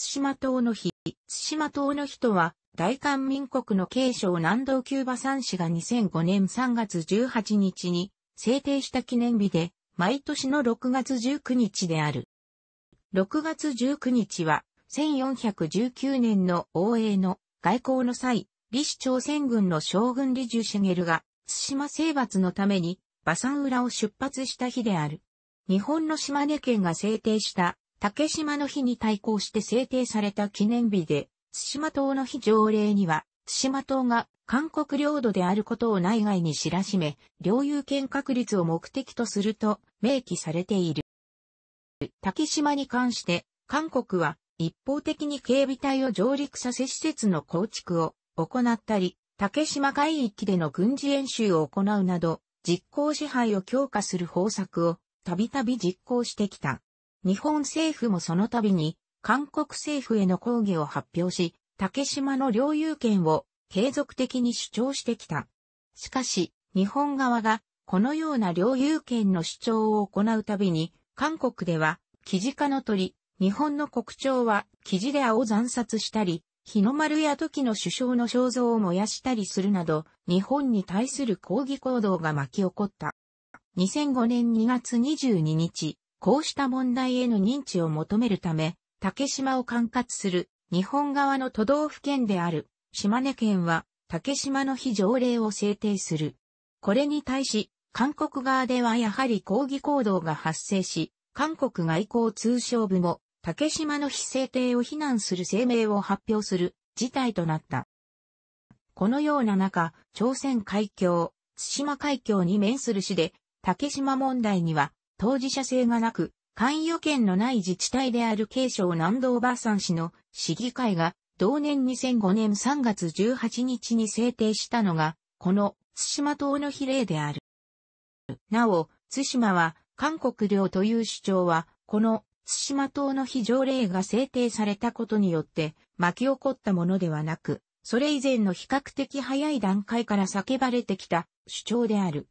津島島の日、津島島の日とは、大韓民国の継承南道キューバ三市が2005年3月18日に制定した記念日で、毎年の6月19日である。6月19日は、1419年の王英の外交の際、李氏朝鮮軍の将軍李ゲ茂が、津島征伐のために、馬山浦を出発した日である。日本の島根県が制定した竹島の日に対抗して制定された記念日で、津島島の日条例には、津島島が韓国領土であることを内外に知らしめ、領有権確立を目的とすると明記されている。竹島に関して、韓国は一方的に警備隊を上陸させ施設の構築を行ったり、竹島海域での軍事演習を行うなど、実効支配を強化する方策をたびたび実行してきた。日本政府もその度に韓国政府への抗議を発表し、竹島の領有権を継続的に主張してきた。しかし、日本側がこのような領有権の主張を行うたびに、韓国では、キジ科の鳥、日本の国鳥は、キジレアを惨殺したり、日の丸や時の首相の肖像を燃やしたりするなど、日本に対する抗議行動が巻き起こった。2005年2月22日、こうした問題への認知を求めるため、竹島を管轄する日本側の都道府県である島根県は竹島の非条例を制定する。これに対し、韓国側ではやはり抗議行動が発生し、韓国外交通商部も竹島の非制定を非難する声明を発表する事態となった。このような中、朝鮮海峡、対馬海峡に面する市で、竹島問題には当事者性がなく、関与権のない自治体である慶省南道バーサ市の市議会が同年2005年3月18日に制定したのが、この対馬島の比例である。なお、対馬は韓国領という主張は、この対馬島の非条例が制定されたことによって巻き起こったものではなく、それ以前の比較的早い段階から叫ばれてきた主張である。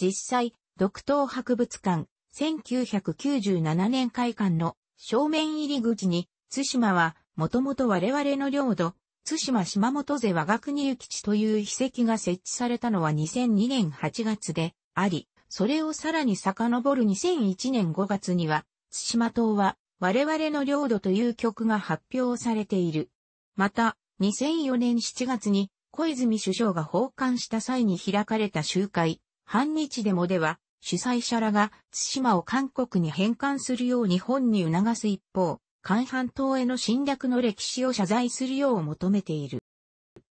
実際、独島博物館、1997年会館の正面入り口に、津島は、もともと我々の領土、津島島本勢我が国行き地という秘跡が設置されたのは2002年8月であり、それをさらに遡る2001年5月には、津島島は我々の領土という曲が発表されている。また、2004年7月に小泉首相が訪韓した際に開かれた集会、反日デモでは、主催者らが津島を韓国に返還するよう日本に促す一方、韓半島への侵略の歴史を謝罪するよう求めている。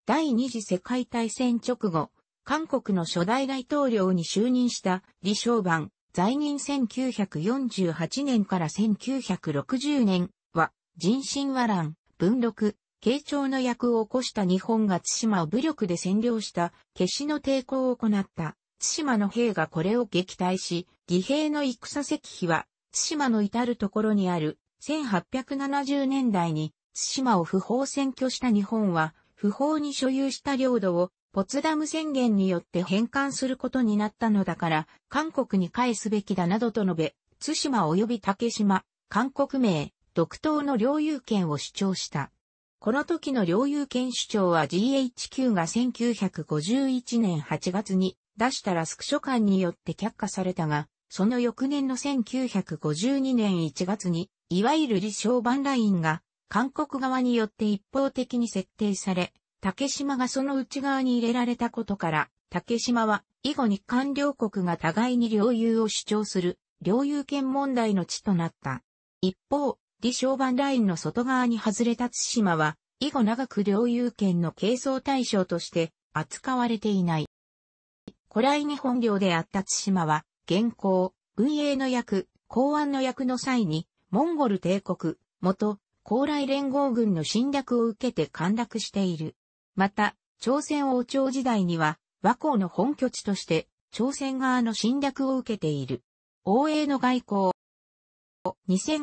第二次世界大戦直後、韓国の初代大統領に就任した李承晩、在任1948年から1960年は、人心和乱、文禄、慶長の役を起こした日本が津島を武力で占領した、決死の抵抗を行った津島の兵がこれを撃退し、義兵の戦石碑は、津島の至るところにある、1870年代に、津島を不法占拠した日本は、不法に所有した領土を、ポツダム宣言によって返還することになったのだから、韓国に返すべきだなどと述べ、津島及び竹島、韓国名、独島の領有権を主張した。この時の領有権主張は GHQ が1951年8月に出したらスクショ館によって却下されたが、その翌年の1952年1月に、いわゆる理商版ラインが、韓国側によって一方的に設定され、竹島がその内側に入れられたことから、竹島は、以後日韓両国が互いに領有を主張する、領有権問題の地となった。一方、李承晩ラインの外側に外れた津島は、以後長く領有権の係争対象として扱われていない。古来日本領であった津島は、現行、軍営の役、公安の役の際に、モンゴル帝国、元、高麗連合軍の侵略を受けて陥落している。また、朝鮮王朝時代には、和光の本拠地として、朝鮮側の侵略を受けている。王永の外交。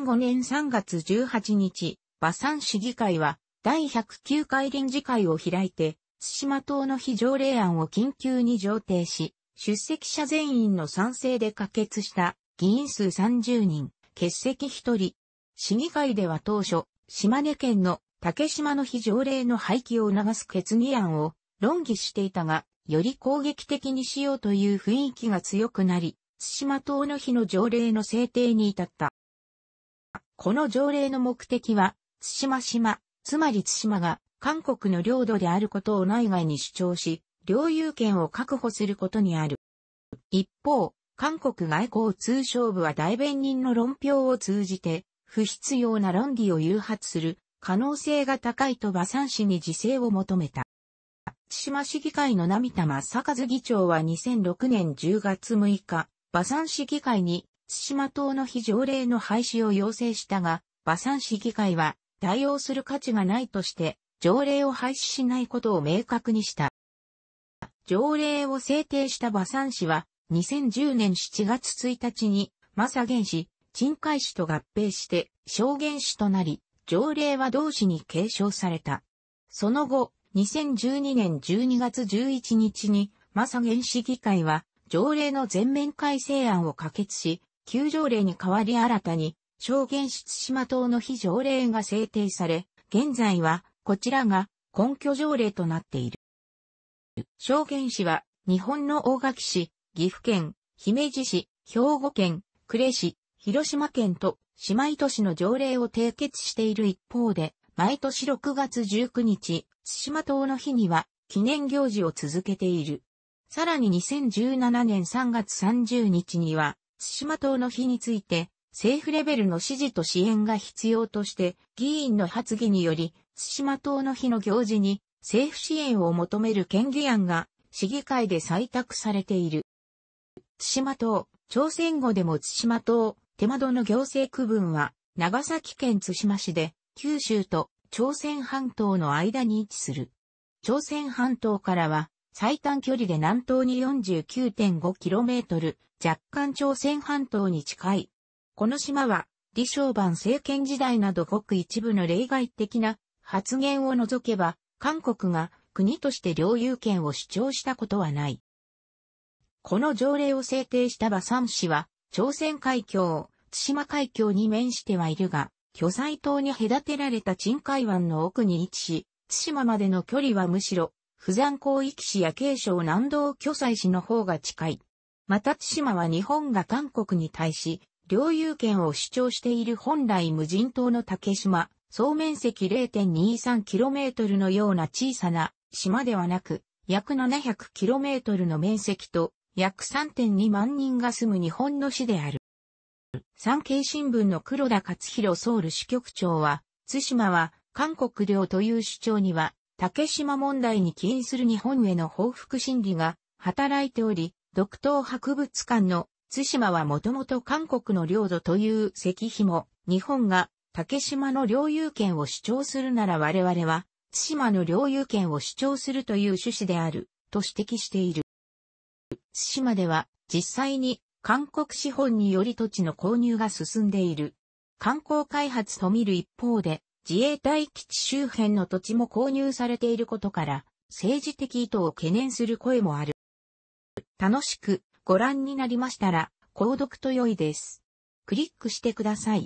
2005年3月18日、馬山市議会は、第109回臨時会を開いて、津島島の非条例案を緊急に上呈し、出席者全員の賛成で可決した議員数30人、欠席1人。市議会では当初、島根県の竹島の非条例の廃棄を促す決議案を論議していたが、より攻撃的にしようという雰囲気が強くなり、津島島の日の条例の制定に至った。この条例の目的は、津島島、つまり津島が韓国の領土であることを内外に主張し、領有権を確保することにある。一方、韓国外交通商部は代弁人の論評を通じて、不必要な論議を誘発する可能性が高いと馬山氏に自制を求めた。千島市議会の並田正和議長は2006年10月6日、馬山市議会に津島島の非条例の廃止を要請したが、馬山市議会は対応する価値がないとして条例を廃止しないことを明確にした。条例を制定した馬山氏は、2010年7月1日に、マ正元氏、陳海氏と合併して、証言氏となり、条例は同氏に継承された。その後、2012年12月11日に、マゲン市議会は、条例の全面改正案を可決し、旧条例に代わり新たに、証言室島島の非条例が制定され、現在はこちらが根拠条例となっている。証言市は日本の大垣市、岐阜県、姫路市、兵庫県、呉市、広島県と姉妹都市の条例を締結している一方で、毎年6月19日、津島島の日には記念行事を続けている。さらに2017年3月30日には、津島島の日について、政府レベルの支持と支援が必要として、議員の発議により、津島島の日の行事に政府支援を求める権利案が市議会で採択されている。津島島、朝鮮語でも津島島、手窓の行政区分は、長崎県津島市で、九州と朝鮮半島の間に位置する。朝鮮半島からは、最短距離で南東に 49.5km、若干朝鮮半島に近い。この島は、李承晩政権時代などごく一部の例外的な発言を除けば、韓国が国として領有権を主張したことはない。この条例を制定した馬ム氏は、朝鮮海峡、対馬海峡に面してはいるが、巨災島に隔てられた鎮海湾の奥に位置し、対馬までの距離はむしろ、釜山広域市や慶省南道巨災市の方が近い。また対馬は日本が韓国に対し、領有権を主張している本来無人島の竹島、総面積 0.23km のような小さな島ではなく、約 700km の面積と、約3.2万人が住む日本の市である。産経新聞の黒田勝弘ソウル支局長は、津島は韓国領という主張には、竹島問題に起因する日本への報復心理が働いており、独島博物館の津島はもともと韓国の領土という石碑も、日本が竹島の領有権を主張するなら我々は、対馬の領有権を主張するという趣旨である、と指摘している。対馬では、実際に、韓国資本により土地の購入が進んでいる。観光開発と見る一方で、自衛隊基地周辺の土地も購入されていることから、政治的意図を懸念する声もある。楽しくご覧になりましたら、購読と良いです。クリックしてください。